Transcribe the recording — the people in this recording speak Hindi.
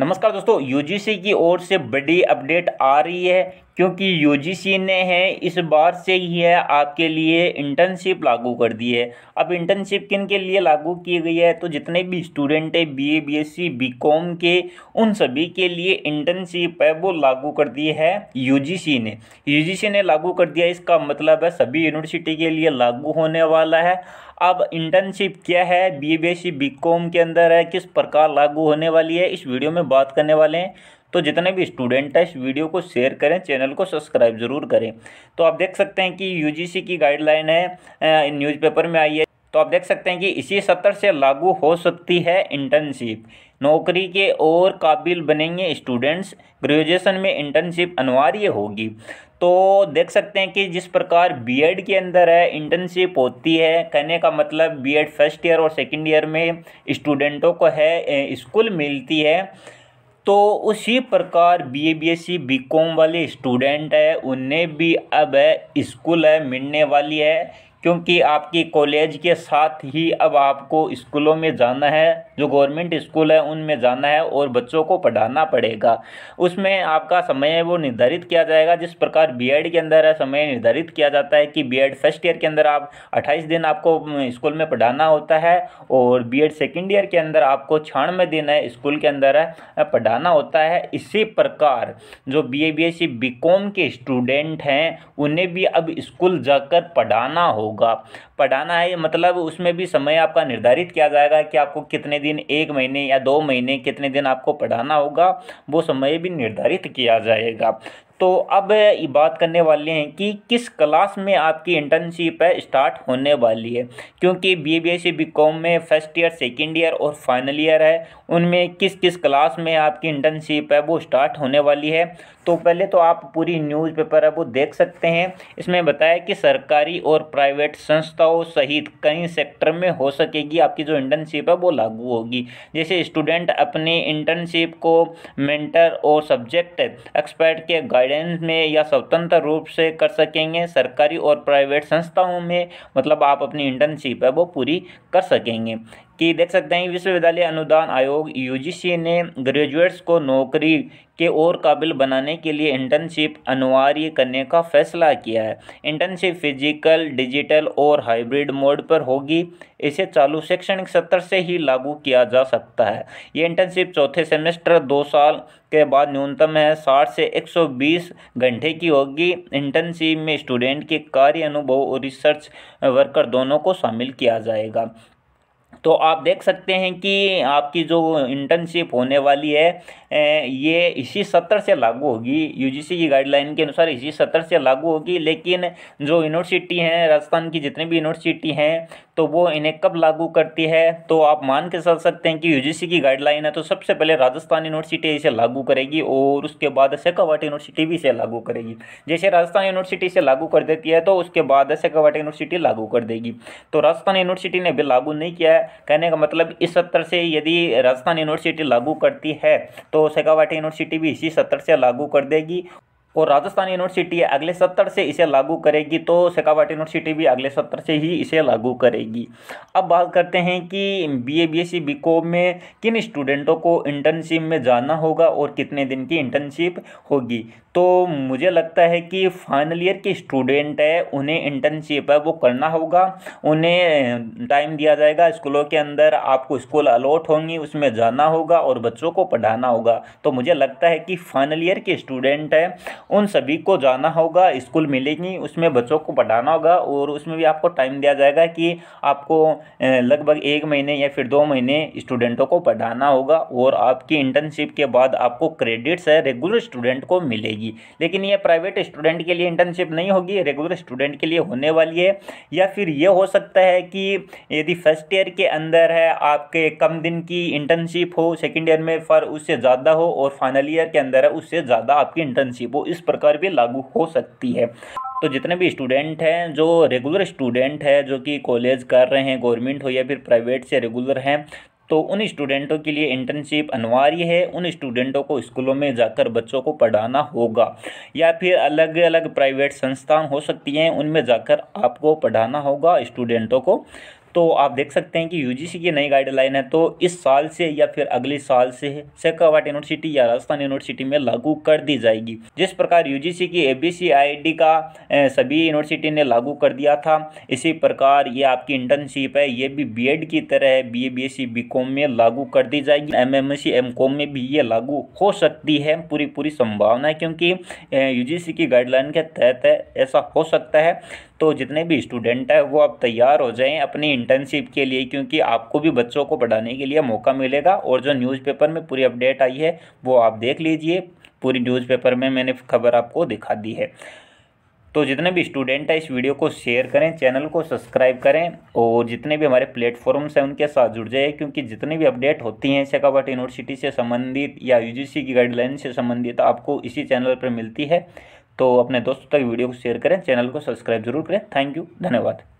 नमस्कार दोस्तों यूजीसी की ओर से बड़ी अपडेट आ रही है क्योंकि यूजीसी ने है इस बार से ही है आपके लिए इंटर्नशिप लागू कर दी है अब इंटर्नशिप किन के लिए लागू की गई है तो जितने भी स्टूडेंट है बीए बीएससी बीकॉम के उन सभी के लिए इंटर्नशिप है वो लागू कर दी है यूजीसी ने यूजीसी ने लागू कर दिया इसका मतलब है सभी यूनिवर्सिटी के लिए लागू होने वाला है अब इंटर्नशिप क्या है B B S C B com के अंदर है किस प्रकार लागू होने वाली है इस वीडियो में बात करने वाले हैं तो जितने भी स्टूडेंट हैं इस वीडियो को शेयर करें चैनल को सब्सक्राइब ज़रूर करें तो आप देख सकते हैं कि यूजीसी की गाइडलाइन है न्यूज़पेपर में आई है तो आप देख सकते हैं कि इसी सत्र से लागू हो सकती है इंटर्नशिप नौकरी के और काबिल बनेंगे स्टूडेंट्स ग्रेजुएशन में इंटर्नशिप अनिवार्य होगी तो देख सकते हैं कि जिस प्रकार बीएड के अंदर है इंटर्नशिप होती है कहने का मतलब बीएड फर्स्ट ईयर और सेकेंड ईयर में स्टूडेंटों को है स्कूल मिलती है तो उसी प्रकार B A B S C B com वाले स्टूडेंट है उन्हें भी अब है स्कूल है मिलने वाली है क्योंकि आपके कॉलेज के साथ ही अब आपको स्कूलों में जाना है जो गवर्नमेंट स्कूल है उनमें जाना है और बच्चों को पढ़ाना पड़ेगा उसमें आपका समय है वो निर्धारित किया जाएगा जिस प्रकार बीएड के अंदर है समय निर्धारित किया जाता है कि बीएड फर्स्ट ईयर के अंदर आप 28 दिन आपको स्कूल में पढ़ाना होता है और बी सेकेंड ईयर के अंदर आपको छियानवे दिन है स्कूल के अंदर है पढ़ाना होता है इसी प्रकार जो B A B S C B com के स्टूडेंट हैं उन्हें भी अब स्कूल जाकर पढ़ाना हो होगा पढ़ाना है मतलब उसमें भी समय आपका निर्धारित किया जाएगा कि आपको कितने दिन एक महीने या दो महीने कितने दिन आपको पढ़ाना होगा वो समय भी निर्धारित किया जाएगा तो अब ये बात करने वाले हैं कि किस क्लास में आपकी इंटर्नशिप है स्टार्ट होने वाली है क्योंकि B B C B com में फर्स्ट ईयर सेकेंड ईयर और फाइनल ईयर है उनमें किस किस क्लास में आपकी इंटर्नशिप है वो स्टार्ट होने वाली है तो पहले तो आप पूरी न्यूज़पेपर है वो देख सकते हैं इसमें बताया कि सरकारी और प्राइवेट संस्थाओं सहित कई सेक्टर में हो सकेगी आपकी जो इंटर्नशिप है वो लागू होगी जैसे स्टूडेंट अपने इंटर्नशिप को मेंटर और सब्जेक्ट एक्सपर्ट के गाइड गाइडेंस में या स्वतंत्र रूप से कर सकेंगे सरकारी और प्राइवेट संस्थाओं में मतलब आप अपनी इंटर्नशिप है वो पूरी कर सकेंगे कि देख सकते हैं विश्वविद्यालय अनुदान आयोग यूजीसी ने ग्रेजुएट्स को नौकरी के और काबिल बनाने के लिए इंटर्नशिप अनिवार्य करने का फैसला किया है इंटर्नशिप फिजिकल डिजिटल और हाइब्रिड मोड पर होगी इसे चालू शैक्षणिक सत्र से ही लागू किया जा सकता है ये इंटर्नशिप चौथे सेमेस्टर दो साल के बाद न्यूनतम है साठ से बीस घंटे की होगी इंटर्नशिप में स्टूडेंट के कार्य अनुभव और रिसर्च वर्कर दोनों को शामिल किया जाएगा तो आप देख सकते हैं कि आपकी जो इंटर्नशिप होने वाली है ये इसी सत्र से लागू होगी यूजीसी की गाइडलाइन के अनुसार इसी सत्र से लागू होगी लेकिन जो यूनिवर्सिटी हैं राजस्थान की जितनी भी यूनिवर्सिटी हैं तो वो इन्हें कब लागू करती है तो आप मान के चल सकते हैं कि यूजीसी की गाइडलाइन है तो सबसे पहले राजस्थान यूनिवर्सिटी इसे लागू करेगी और उसके बाद सेकावाट यूनिवर्सिटी भी इसे लागू करेगी जैसे राजस्थान यूनिवर्सिटी इसे लागू कर देती है तो उसके बाद सेकावाट यूनिवर्सिटी लागू कर देगी तो राजस्थान यूनिवर्सिटी ने भी लागू नहीं किया है है कहने का मतलब इस सत्र से यदि राजस्थान यूनिवर्सिटी लागू करती है तो सेगावाटी यूनिवर्सिटी भी इसी सत्र से लागू कर देगी और राजस्थान यूनिवर्सिटी अगले सत्र से इसे लागू करेगी तो शेखावाटी यूनिवर्सिटी भी अगले सत्र से ही इसे लागू करेगी अब बात करते हैं कि बीए बीएससी बीकॉम में किन स्टूडेंटों को इंटर्नशिप में जाना होगा और कितने दिन की इंटर्नशिप होगी तो मुझे लगता है कि फाइनल ईयर के स्टूडेंट है उन्हें इंटर्नशिप है वो करना होगा उन्हें टाइम दिया जाएगा स्कूलों के अंदर आपको स्कूल अलॉट होंगी उसमें जाना होगा और बच्चों को पढ़ाना होगा तो मुझे लगता है कि फाइनल ईयर के स्टूडेंट हैं उन सभी को जाना होगा स्कूल मिलेगी उसमें बच्चों को पढ़ाना होगा और उसमें भी आपको टाइम दिया जाएगा कि आपको लगभग एक महीने या फिर दो महीने स्टूडेंटों को पढ़ाना होगा और आपकी इंटर्नशिप के बाद आपको क्रेडिट्स है रेगुलर स्टूडेंट को मिलेगी होगी लेकिन ये प्राइवेट स्टूडेंट के लिए इंटर्नशिप नहीं होगी रेगुलर स्टूडेंट के लिए होने वाली है या फिर ये हो सकता है कि यदि फर्स्ट ईयर के अंदर है आपके कम दिन की इंटर्नशिप हो सेकेंड ईयर में फर उससे ज़्यादा हो और फाइनल ईयर के अंदर है उससे ज़्यादा आपकी इंटर्नशिप हो इस प्रकार भी लागू हो सकती है तो जितने भी स्टूडेंट हैं जो रेगुलर स्टूडेंट है जो कि कॉलेज कर रहे हैं गवर्नमेंट हो या फिर प्राइवेट से रेगुलर हैं तो उन स्टूडेंटों के लिए इंटर्नशिप अनिवार्य है उन स्टूडेंटों को स्कूलों में जाकर बच्चों को पढ़ाना होगा या फिर अलग अलग प्राइवेट संस्थान हो सकती हैं उनमें जाकर आपको पढ़ाना होगा स्टूडेंटों को तो आप देख सकते हैं कि यू जी सी की नई गाइडलाइन है तो इस साल से या फिर अगले साल से सेकावाट यूनिवर्सिटी या राजस्थान यूनिवर्सिटी में लागू कर दी जाएगी जिस प्रकार यू जी सी की A B C I D का सभी यूनिवर्सिटी ने लागू कर दिया था इसी प्रकार ये आपकी इंटर्नशिप है ये भी बी एड की तरह है B B A S C B com में लागू कर दी जाएगी M M S C M com में भी ये लागू हो सकती है पूरी पूरी संभावना है क्योंकि यू जी सी की गाइडलाइन के तहत ऐसा हो सकता है तो जितने भी स्टूडेंट हैं वो आप तैयार हो जाएं अपनी इंटर्नशिप के लिए क्योंकि आपको भी बच्चों को पढ़ाने के लिए मौका मिलेगा और जो न्यूज़पेपर में पूरी अपडेट आई है वो आप देख लीजिए पूरी न्यूज़पेपर में मैंने खबर आपको दिखा दी है तो जितने भी स्टूडेंट हैं इस वीडियो को शेयर करें चैनल को सब्सक्राइब करें और जितने भी हमारे प्लेटफॉर्म्स हैं उनके साथ जुड़ जाए क्योंकि जितनी भी अपडेट होती हैं शेखावट यूनिवर्सिटी से संबंधित या यूजीसी की गाइडलाइन से संबंधित आपको इसी चैनल पर मिलती है तो अपने दोस्तों तक वीडियो को शेयर करें चैनल को सब्सक्राइब जरूर करें थैंक यू धन्यवाद